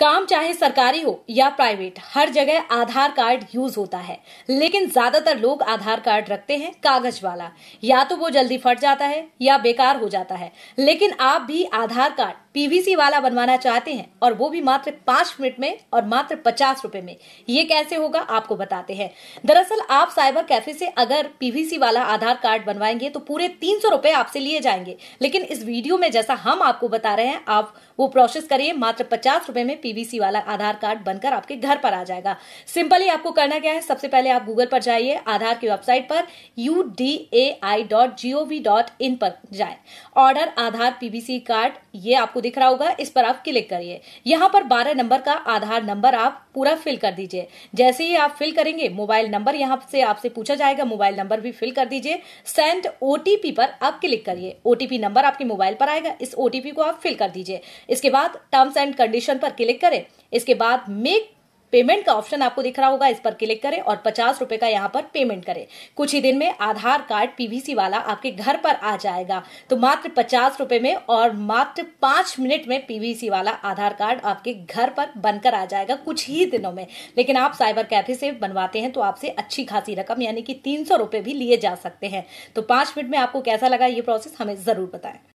काम चाहे सरकारी हो या प्राइवेट हर जगह आधार कार्ड यूज होता है लेकिन ज्यादातर लोग आधार कार्ड रखते हैं कागज वाला या तो वो जल्दी फट जाता है या बेकार हो जाता है लेकिन आप भी आधार कार्ड पीवीसी वाला बनवाना चाहते हैं और वो भी मात्र पांच मिनट में और मात्र पचास रूपए में ये कैसे होगा आपको बताते हैं दरअसल आप साइबर कैफे से अगर पीवीसी वाला आधार कार्ड बनवाएंगे तो पूरे तीन सौ रूपए आपसे लिए जाएंगे लेकिन इस वीडियो में जैसा हम आपको बता रहे हैं आप वो प्रोसेस करिए मात्र पचास रूपए में पीवीसी वाला आधार कार्ड बनकर आपके घर पर आ जाएगा सिंपली आपको करना क्या है सबसे पहले आप गूगल पर जाइए आधार की वेबसाइट पर U D A I dot G O V dot in पर जाए ऑर्डर आधार पीवीसी कार्ड ये आपको दिख रहा होगा इस पर आप क्लिक करिए यहाँ पर बारह नंबर का आधार नंबर आप पूरा फिल कर दीजिए जैसे ही आप फिल करेंगे मोबाइल नंबर यहाँ से आपसे पूछा जाएगा मोबाइल नंबर भी फिल कर दीजिए सेंड ओटीपी पर आप क्लिक करिए ओटीपी नंबर आपके मोबाइल पर आएगा इस ओटीपी को आप फिल कर दीजिए इसके बाद टर्म्स एंड कंडीशन पर क्लिक क्लिक करें इसके बाद मेक पेमेंट का ऑप्शन आपको दिख रहा होगा इस पर क्लिक करें और पचास रुपए का यहाँ पर पेमेंट करें कुछ ही दिन में आधार कार्ड पीवीसी वाला आपके घर पर आ जाएगा तो मात्र पचास रुपए में और मात्र पांच मिनट में पीवीसी वाला आधार कार्ड आपके घर पर बनकर आ जाएगा कुछ ही दिनों में लेकिन आप साइबर कैफे से बनवाते हैं तो आपसे अच्छी खासी रकम यानी कि तीन भी लिए जा सकते हैं तो पांच मिनट में आपको कैसा लगा ये प्रोसेस हमें जरूर बताएं